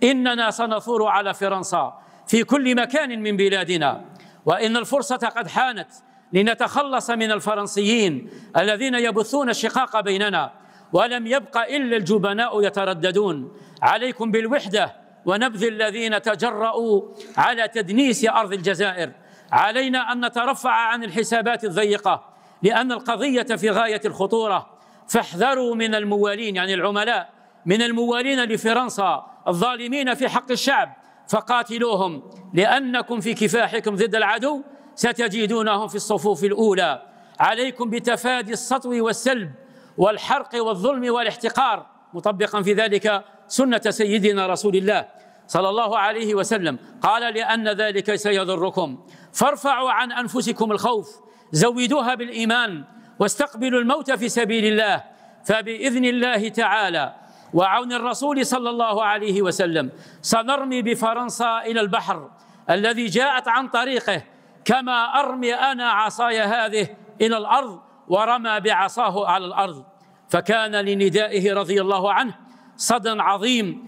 إننا سنثور على فرنسا في كل مكان من بلادنا وإن الفرصة قد حانت لنتخلص من الفرنسيين الذين يبثون الشقاق بيننا ولم يبق إلا الجبناء يترددون عليكم بالوحدة ونبذ الذين تجرؤوا على تدنيس أرض الجزائر علينا أن نترفع عن الحسابات الضيقة لأن القضية في غاية الخطورة فاحذروا من الموالين يعني العملاء من الموالين لفرنسا الظالمين في حق الشعب فقاتلوهم لأنكم في كفاحكم ضد العدو ستجدونهم في الصفوف الأولى عليكم بتفادي السطو والسلب والحرق والظلم والاحتقار مطبقا في ذلك سنة سيدنا رسول الله صلى الله عليه وسلم قال لأن ذلك سيضركم فارفعوا عن أنفسكم الخوف زودوها بالإيمان واستقبلوا الموت في سبيل الله فبإذن الله تعالى وعون الرسول صلى الله عليه وسلم سنرمي بفرنسا إلى البحر الذي جاءت عن طريقه كما أرمي أنا عصاي هذه إلى الأرض ورمى بعصاه على الأرض فكان لندائه رضي الله عنه صدى عظيم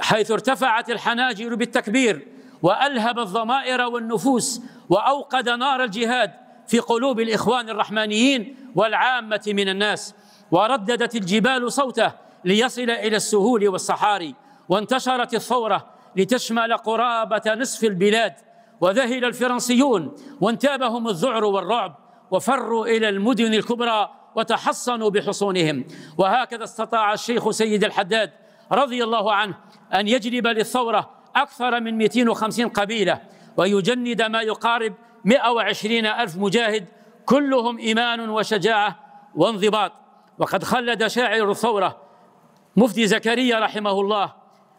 حيث ارتفعت الحناجر بالتكبير وألهب الضمائر والنفوس وأوقد نار الجهاد في قلوب الإخوان الرحمانيين والعامة من الناس ورددت الجبال صوته ليصل الى السهول والصحاري وانتشرت الثوره لتشمل قرابه نصف البلاد وذهل الفرنسيون وانتابهم الذعر والرعب وفروا الى المدن الكبرى وتحصنوا بحصونهم وهكذا استطاع الشيخ سيد الحداد رضي الله عنه ان يجلب للثوره اكثر من 250 قبيله ويجند ما يقارب 120 ألف مجاهد كلهم إيمان وشجاعة وانضباط وقد خلد شاعر الثورة مفتي زكريا رحمه الله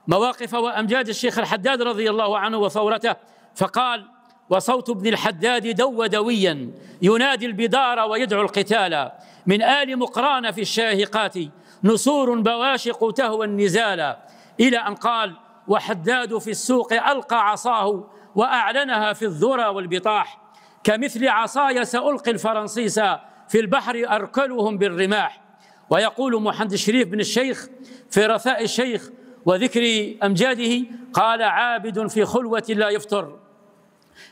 مواقف وأمجاد الشيخ الحداد رضي الله عنه وثورته فقال وصوت ابن الحداد دو دويا ينادي البدار ويدعو القتال من آل مقران في الشاهقات نسور بواشق تهوى النزالا إلى أن قال وحداد في السوق ألقى عصاه وأعلنها في الذرى والبطاح كمثل عصاي سألقي الفرنسيس في البحر أركلهم بالرماح ويقول محمد الشريف بن الشيخ في رثاء الشيخ وذكر أمجاده قال عابد في خلوة لا يفطر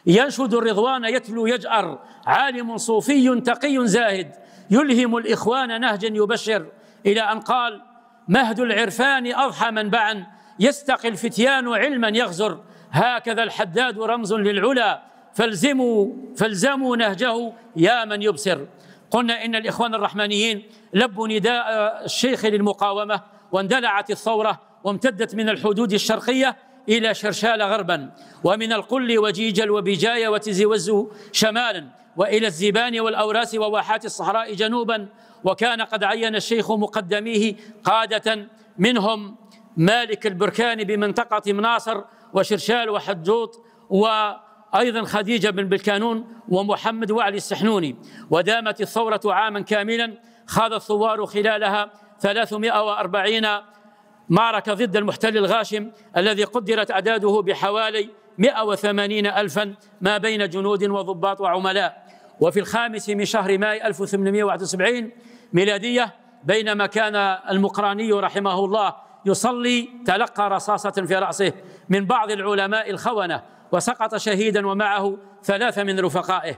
ينشد الرضوان يتلو يجأر عالم صوفي تقي زاهد يلهم الإخوان نهجا يبشر إلى أن قال مهد العرفان أضحى منبعا يستقي الفتيان علما يغزر هكذا الحداد رمز للعلا فالزموا فالزموا نهجه يا من يبصر قلنا إن الإخوان الرحمانيين لبوا نداء الشيخ للمقاومة واندلعت الثورة وامتدت من الحدود الشرقية إلى شرشال غربا ومن القل وجيجل وبجاية وتزي وزو شمالا وإلى الزبان والأوراس وواحات الصحراء جنوبا وكان قد عين الشيخ مقدميه قادة منهم مالك البركاني بمنطقة مناصر وشرشال وحجوط وأيضا خديجة بن بلكانون ومحمد وعلي السحنوني ودامت الثورة عاما كاملا خاض الثوار خلالها 340 معركة ضد المحتل الغاشم الذي قدرت أعداده بحوالي 180 ألفا ما بين جنود وضباط وعملاء وفي الخامس من شهر ماي 1871 ميلادية بينما كان المقراني رحمه الله يصلي تلقى رصاصة في رأسه من بعض العلماء الخونة وسقط شهيدا ومعه ثلاثة من رفقائه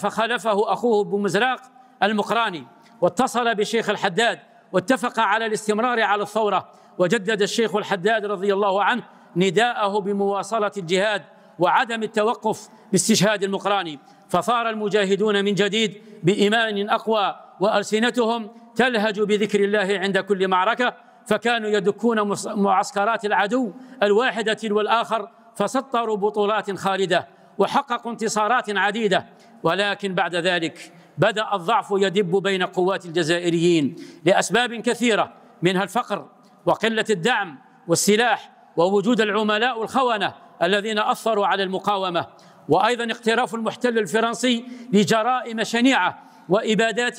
فخلفه أخوه بمزراق المقراني واتصل بشيخ الحداد واتفق على الاستمرار على الثورة وجدد الشيخ الحداد رضي الله عنه نداءه بمواصلة الجهاد وعدم التوقف باستشهاد المقراني فثار المجاهدون من جديد بإيمان أقوى وألسنتهم تلهج بذكر الله عند كل معركة فكانوا يدكون معسكرات العدو الواحدة والآخر فسطروا بطولات خالدة وحققوا انتصارات عديدة ولكن بعد ذلك بدا الضعف يدب بين قوات الجزائريين لاسباب كثيره منها الفقر وقله الدعم والسلاح ووجود العملاء الخونه الذين اثروا على المقاومه وايضا اقتراف المحتل الفرنسي لجرائم شنيعه وابادات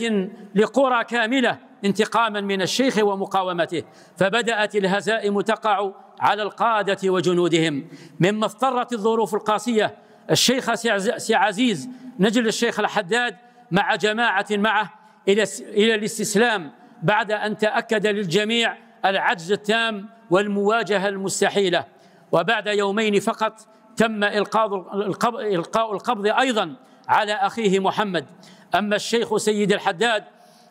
لقرى كامله انتقاما من الشيخ ومقاومته فبدات الهزائم تقع على القاده وجنودهم مما اضطرت الظروف القاسيه الشيخ سي عزيز نجل الشيخ الحداد مع جماعة معه إلى إلى الاستسلام بعد أن تأكد للجميع العجز التام والمواجهة المستحيلة وبعد يومين فقط تم إلقاء القبض أيضا على أخيه محمد أما الشيخ سيد الحداد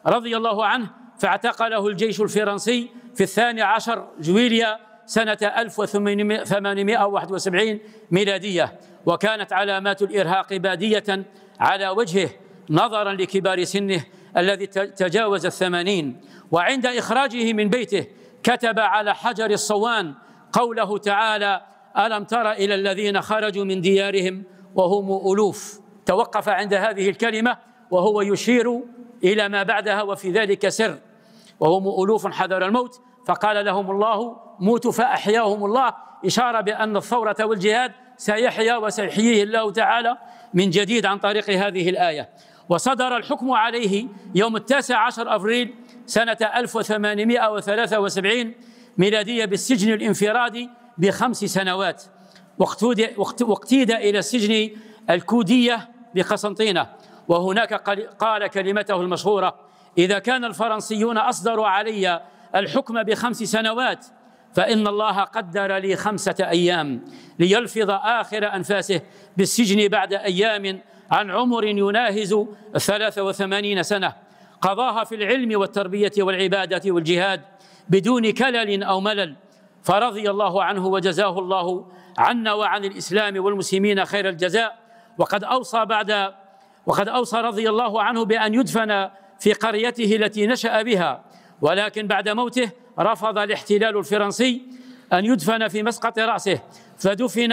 رضي الله عنه فاعتقله الجيش الفرنسي في الثاني عشر جويليا سنة 1871 ميلادية وكانت علامات الإرهاق بادية على وجهه نظرا لكبار سنه الذي تجاوز الثمانين وعند إخراجه من بيته كتب على حجر الصوان قوله تعالى ألم تر إلى الذين خرجوا من ديارهم وهم ألوف توقف عند هذه الكلمة وهو يشير إلى ما بعدها وفي ذلك سر وهم ألوف حذر الموت فقال لهم الله موتوا فأحياهم الله إشارة بأن الثورة والجهاد سيحيا وسيحييه الله تعالى من جديد عن طريق هذه الآية وصدر الحكم عليه يوم التاسع عشر أفريل سنة 1873 ميلادية بالسجن الانفرادي بخمس سنوات واقتيد إلى السجن الكودية بقسنطينة وهناك قال كلمته المشهورة إذا كان الفرنسيون أصدروا علي الحكم بخمس سنوات فإن الله قدر لي خمسة أيام ليلفظ آخر أنفاسه بالسجن بعد أيام عن عمر يناهز الثلاثة وثمانين سنة قضاها في العلم والتربية والعبادة والجهاد بدون كلل أو ملل فرضي الله عنه وجزاه الله عنا وعن الإسلام والمسلمين خير الجزاء وقد أوصى بعد وقد أوصى رضي الله عنه بأن يدفن في قريته التي نشأ بها ولكن بعد موته رفض الاحتلال الفرنسي أن يدفن في مسقط رأسه فدفن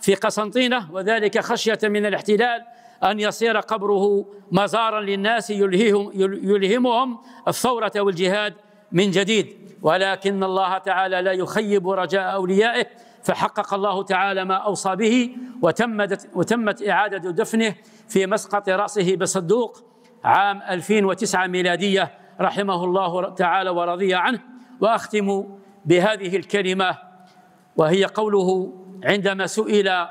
في قسنطينة وذلك خشية من الاحتلال أن يصير قبره مزارا للناس يلهيهم, يلهمهم الثورة والجهاد من جديد ولكن الله تعالى لا يخيب رجاء أوليائه فحقق الله تعالى ما أوصى به وتمت, وتمت إعادة دفنه في مسقط رأسه بصدوق عام 2009 ميلادية رحمه الله تعالى ورضي عنه وأختم بهذه الكلمة وهي قوله عندما سئل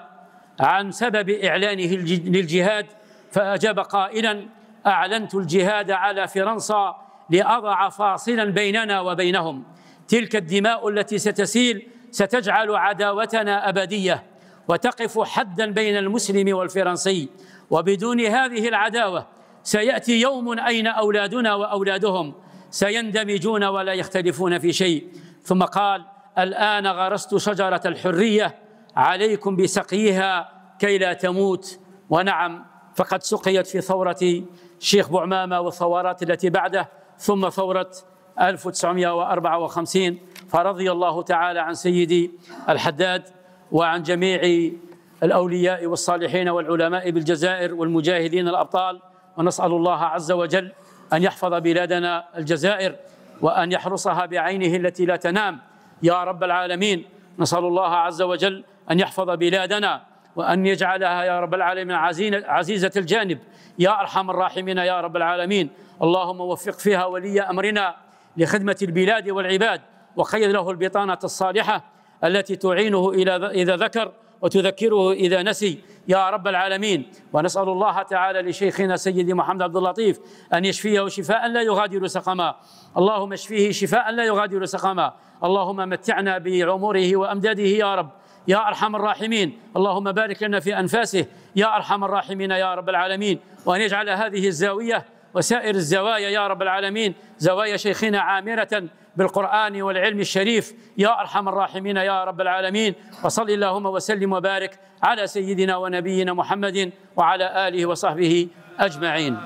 عن سبب إعلانه للجهاد فأجاب قائلا أعلنت الجهاد على فرنسا لأضع فاصلا بيننا وبينهم تلك الدماء التي ستسيل ستجعل عداوتنا أبدية وتقف حدا بين المسلم والفرنسي وبدون هذه العداوة سيأتي يوم أين أولادنا وأولادهم سيندمجون ولا يختلفون في شيء ثم قال الآن غرست شجرة الحرية عليكم بسقيها كي لا تموت ونعم فقد سقيت في ثورة شيخ بوعمامة والثورات التي بعده ثم ثورة 1954 فرضي الله تعالى عن سيدي الحداد وعن جميع الأولياء والصالحين والعلماء بالجزائر والمجاهدين الأبطال ونسأل الله عز وجل أن يحفظ بلادنا الجزائر وأن يحرصها بعينه التي لا تنام يا رب العالمين نسأل الله عز وجل أن يحفظ بلادنا وأن يجعلها يا رب العالمين عزيزة الجانب يا أرحم الراحمين يا رب العالمين اللهم وفق فيها ولي أمرنا لخدمة البلاد والعباد وقيد له البطانة الصالحة التي تعينه إذا ذكر وتذكره إذا نسي يا رب العالمين ونسأل الله تعالى لشيخنا سيدي محمد عبد اللطيف أن يشفيه شفاء لا يغادر سقما اللهم اشفيه شفاء لا يغادر سقما اللهم متعنا بعمره وأمداده يا رب يا ارحم الراحمين اللهم بارك لنا في انفاسه يا ارحم الراحمين يا رب العالمين وان يجعل هذه الزاويه وسائر الزوايا يا رب العالمين زوايا شيخنا عامره بالقرآن والعلم الشريف يا أرحم الراحمين يا رب العالمين وصل اللهم وسلم وبارك على سيدنا ونبينا محمد وعلى آله وصحبه أجمعين